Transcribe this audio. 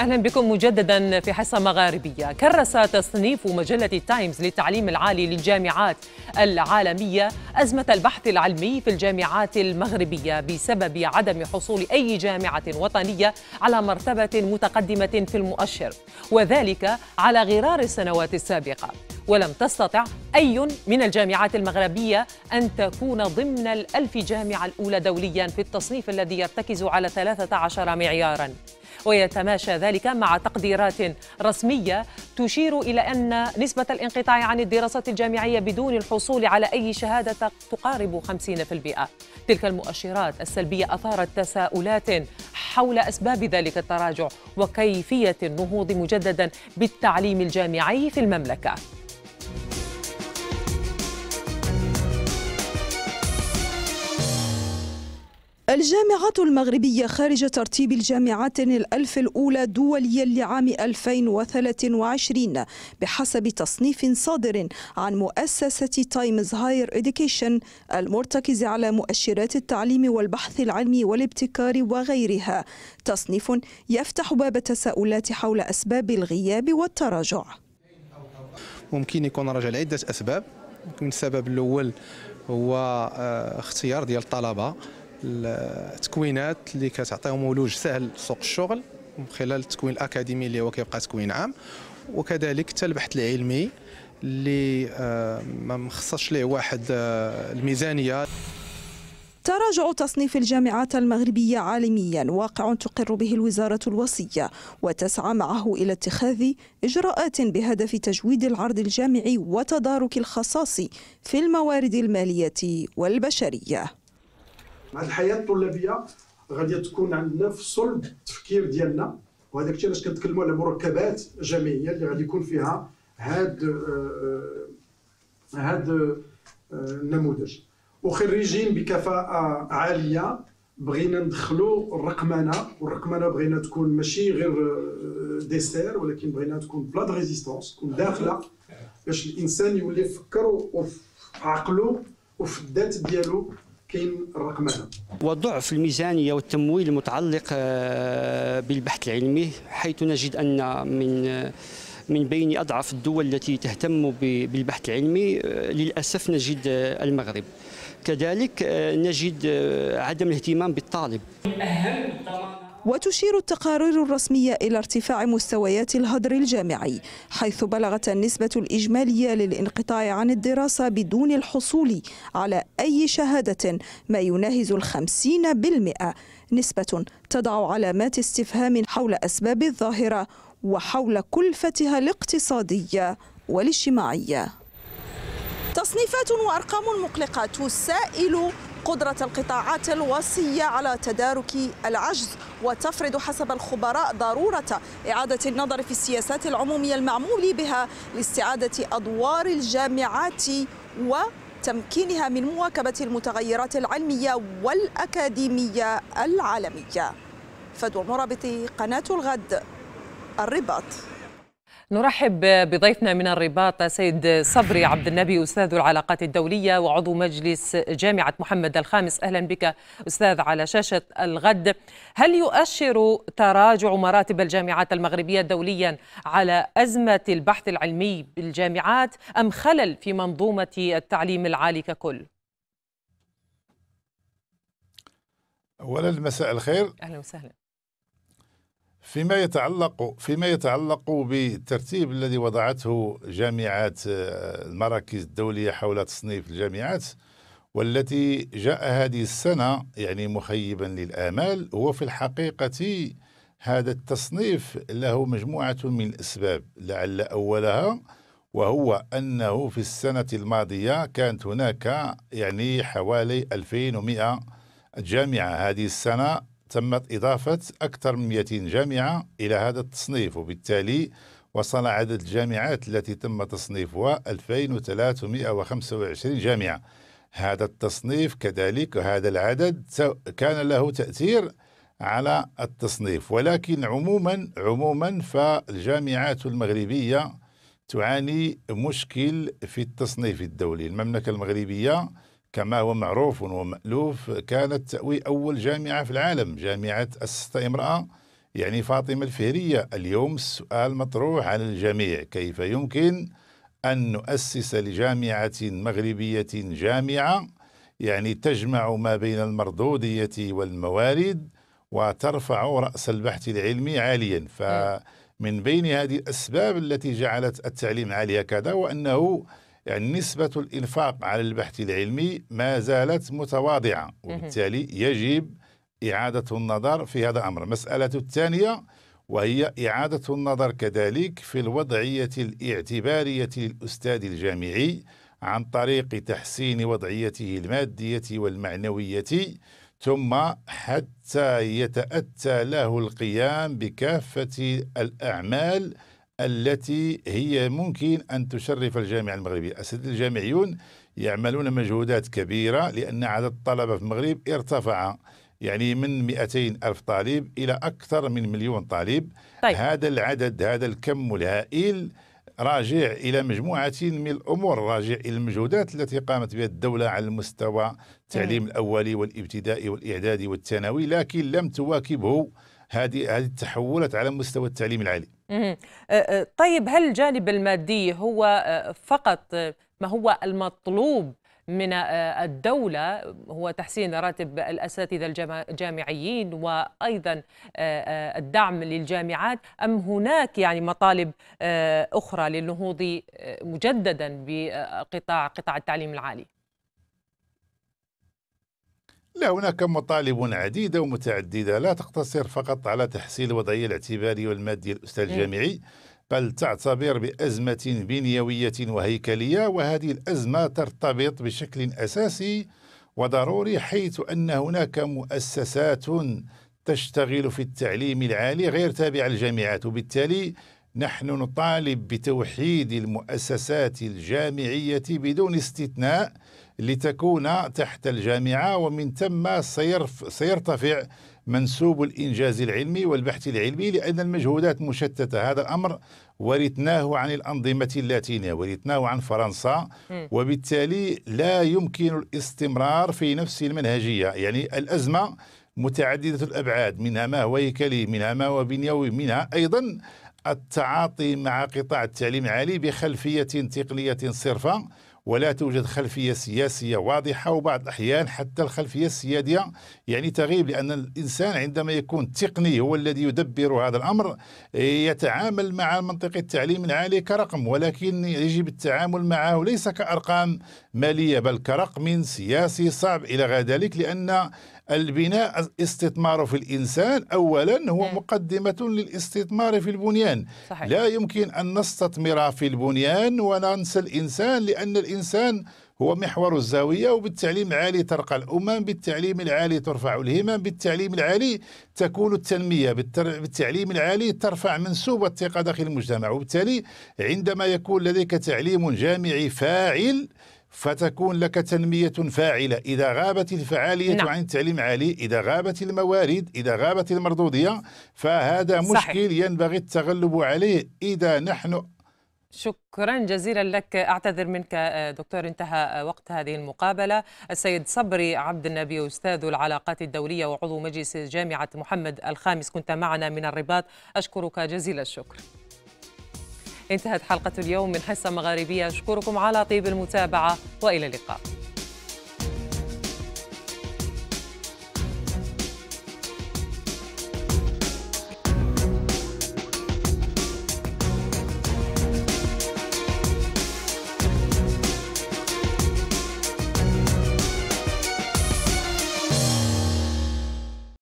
أهلا بكم مجددا في حصة مغاربية كرس تصنيف مجلة التايمز للتعليم العالي للجامعات العالمية أزمة البحث العلمي في الجامعات المغربية بسبب عدم حصول أي جامعة وطنية على مرتبة متقدمة في المؤشر وذلك على غرار السنوات السابقة ولم تستطع أي من الجامعات المغربية أن تكون ضمن الألف جامعة الأولى دوليا في التصنيف الذي يرتكز على 13 معياراً ويتماشى ذلك مع تقديرات رسمية تشير إلى أن نسبة الانقطاع عن الدراسات الجامعية بدون الحصول على أي شهادة تقارب 50% تلك المؤشرات السلبية أثارت تساؤلات حول أسباب ذلك التراجع وكيفية النهوض مجددا بالتعليم الجامعي في المملكة الجامعات المغربية خارج ترتيب الجامعات الألف الأولى دوليا لعام 2023 بحسب تصنيف صادر عن مؤسسة تايمز هاير إديكيشن المرتكز على مؤشرات التعليم والبحث العلمي والابتكار وغيرها تصنيف يفتح باب تساؤلات حول أسباب الغياب والتراجع ممكن يكون رجع لعدة أسباب من السبب الأول هو آه، اختيار ديال الطلبة التكوينات اللي كتعطيهم ولوج سهل لسوق الشغل من خلال التكوين الاكاديمي اللي هو كيبقى تكوين عام وكذلك حتى البحث العلمي اللي آه، ما مخصصش ليه واحد آه، الميزانيه تراجع تصنيف الجامعات المغربية عالميا واقع تقر به الوزارة الوصية وتسعى معه إلى اتخاذ إجراءات بهدف تجويد العرض الجامعي وتدارك الخصاص في الموارد المالية والبشرية مع الحياه الطلابيه غادي تكون عندنا في صلب التفكير ديالنا وهذاك الشيء علاش كنتكلموا على مركبات جامعيه اللي غادي يكون فيها هاد آه، آه، هاد آه، النموذج وخريجين بكفاءه عاليه بغينا ندخلوا الرقمنه والرقمنه بغينا تكون ماشي غير ديسير ولكن بغينا تكون بلا دو ريزيستونس تكون داخله باش الانسان يولي يفكر وفي عقله وفي الذات ديالو كاين الرقمنه وضعف الميزانيه والتمويل المتعلق آه، بالبحث العلمي حيث نجد ان من آه، من بين اضعف الدول التي تهتم بالبحث العلمي آه، للاسف نجد المغرب كذلك نجد عدم الاهتمام بالطالب اهم وتشير التقارير الرسمية إلى ارتفاع مستويات الهدر الجامعي حيث بلغت النسبة الإجمالية للانقطاع عن الدراسة بدون الحصول على أي شهادة ما يناهز الخمسين بالمئة نسبة تضع علامات استفهام حول أسباب الظاهرة وحول كلفتها الاقتصادية والاجتماعية تصنيفات وأرقام مقلقة تسائل قدرة القطاعات الوصية على تدارك العجز وتفرض حسب الخبراء ضرورة إعادة النظر في السياسات العمومية المعمول بها لاستعادة أدوار الجامعات و تمكينها من مواكبة المتغيرات العلمية والأكاديمية العالمية فدوى مرابط قناة الغد الرباط نرحب بضيفنا من الرباط سيد صبري عبد النبي أستاذ العلاقات الدولية وعضو مجلس جامعة محمد الخامس أهلا بك أستاذ على شاشة الغد هل يؤشر تراجع مراتب الجامعات المغربية دوليا على أزمة البحث العلمي بالجامعات أم خلل في منظومة التعليم العالي ككل؟ أولا مساء الخير أهلا وسهلا فيما يتعلق فيما يتعلق بالترتيب الذي وضعته جامعات آه، المراكز الدوليه حول تصنيف الجامعات والتي جاء هذه السنه يعني مخيبا للامال هو في الحقيقه هذا التصنيف له مجموعه من الاسباب لعل اولها وهو انه في السنه الماضيه كانت هناك يعني حوالي 2100 جامعه هذه السنه تمت إضافة أكثر من 200 جامعة إلى هذا التصنيف وبالتالي وصل عدد الجامعات التي تم تصنيفها 2325 جامعة هذا التصنيف كذلك هذا العدد كان له تأثير على التصنيف ولكن عموما عموما فالجامعات المغربية تعاني مشكل في التصنيف الدولي المملكة المغربية كما هو معروف ومألوف كانت تأوي أول جامعة في العالم جامعة أسستها امرأة يعني فاطمة الفهرية اليوم السؤال مطروح على الجميع كيف يمكن أن نؤسس لجامعة مغربية جامعة يعني تجمع ما بين المردودية والموارد وترفع رأس البحث العلمي عاليا فمن بين هذه الأسباب التي جعلت التعليم عالي كذا وأنه يعني نسبة الإنفاق على البحث العلمي ما زالت متواضعة وبالتالي يجب إعادة النظر في هذا الأمر مسألة الثانية وهي إعادة النظر كذلك في الوضعية الاعتبارية للأستاذ الجامعي عن طريق تحسين وضعيته المادية والمعنوية ثم حتى يتأتى له القيام بكافة الأعمال التي هي ممكن أن تشرف الجامعة المغربية الأساتذة الجامعيون يعملون مجهودات كبيرة لأن عدد الطلبة في المغرب ارتفع يعني من 200 ألف طالب إلى أكثر من مليون طالب طيب. هذا العدد هذا الكم الهائل راجع إلى مجموعة من الأمور راجع إلى المجهودات التي قامت بها الدولة على المستوى التعليم الأولي والابتدائي والإعدادي والثانوي لكن لم تواكبه هذه هذه التحولات على مستوى التعليم العالي أه، أه، طيب هل الجانب المادي هو أه، فقط ما هو المطلوب من الدولة هو تحسين راتب الأساتذة الجامعيين وأيضا الدعم للجامعات أم هناك يعني مطالب أخرى للنهوض مجددا بقطاع قطاع التعليم العالي؟ لا هناك مطالب عديدة ومتعددة لا تقتصر فقط على تحسين الوضعية الاعتبارية والمادية للأستاذ الجامعي إيه. بل تعتبر بأزمة بنيوية وهيكلية وهذه الأزمة ترتبط بشكل أساسي وضروري حيث أن هناك مؤسسات تشتغل في التعليم العالي غير تابعة للجامعات وبالتالي نحن نطالب بتوحيد المؤسسات الجامعية بدون استثناء لتكون تحت الجامعة ومن ثم سيرف سيرتفع منسوب الإنجاز العلمي والبحث العلمي لأن المجهودات مشتتة هذا الأمر ورثناه عن الأنظمة اللاتينية ورثناه عن فرنسا وبالتالي لا يمكن الاستمرار في نفس المنهجية يعني الأزمة متعددة الأبعاد منها ما هو هيكلي منها ما هو بنيوي منها أيضا التعاطي مع قطاع التعليم العالي بخلفية تقنية صرفة ولا توجد خلفية سياسية واضحة وبعض الأحيان حتى الخلفية السيادية يعني تغيب لأن الإنسان عندما يكون التقني هو الذي يدبر هذا الأمر آه، يتعامل مع منطقة التعليم العالي كرقم ولكن يجب التعامل معه ليس كأرقام مالية بل كرقم سياسي صعب إلى غير ذلك لأن البناء استثمار في الإنسان أولا هو نعم. مقدمة للاستثمار في البنيان صحيح. لا يمكن أن نستثمر في البنيان وننسى الإنسان لأن الإنسان هو محور الزاوية وبالتعليم العالي ترقى الأمم بالتعليم العالي ترفع الهمم بالتعليم العالي تكون التنمية بالتعليم العالي ترفع منسوب الثقة داخل المجتمع وبالتالي عندما يكون لديك تعليم جامعي فاعل فتكون لك تنمية فاعلة إذا غابت الفعالية نعم. عن التعليم عالي إذا غابت الموارد إذا غابت المردودية فهذا مشكل صحيح. ينبغي التغلب عليه إذا نحن شكرا جزيلا لك اعتذر منك آه، دكتور انتهى آه، وقت هذه المقابله السيد صبري عبد النبي استاذ العلاقات الدوليه وعضو مجلس جامعه محمد الخامس كنت معنا من الرباط اشكرك جزيل الشكر انتهت حلقة اليوم من حصة مغاربية أشكركم على طيب المتابعة وإلى اللقاء